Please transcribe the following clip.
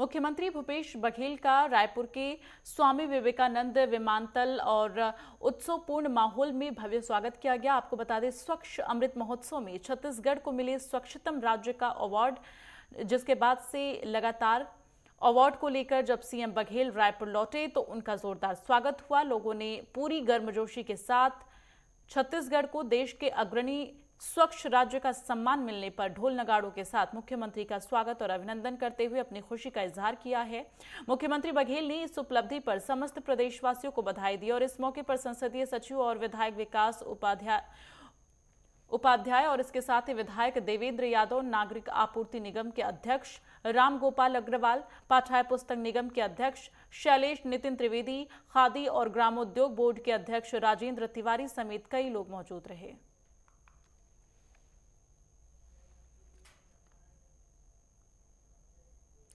मुख्यमंत्री भूपेश बघेल का रायपुर के स्वामी विवेकानंद विमानतल और उत्सवपूर्ण माहौल में भव्य स्वागत किया गया आपको बता दें स्वच्छ अमृत महोत्सव में छत्तीसगढ़ को मिले स्वच्छतम राज्य का अवार्ड जिसके बाद से लगातार अवार्ड को लेकर जब सीएम बघेल रायपुर लौटे तो उनका जोरदार स्वागत हुआ लोगों ने पूरी गर्मजोशी के साथ छत्तीसगढ़ को देश के अग्रणी स्वच्छ राज्य का सम्मान मिलने पर ढोल नगाड़ों के साथ मुख्यमंत्री का स्वागत और अभिनंदन करते हुए अपनी खुशी का इजहार किया है मुख्यमंत्री बघेल ने इस उपलब्धि पर समस्त प्रदेशवासियों को बधाई दी और इस मौके पर संसदीय सचिव और विधायक विकास उपाध्याय उपाध्याय और इसके साथ ही विधायक देवेंद्र यादव नागरिक आपूर्ति निगम के अध्यक्ष राम गोपाल अग्रवाल पाठ्य पुस्तक निगम के अध्यक्ष शैलेश नितिन त्रिवेदी खादी और ग्रामोद्योग बोर्ड के अध्यक्ष राजेंद्र तिवारी समेत कई लोग मौजूद रहे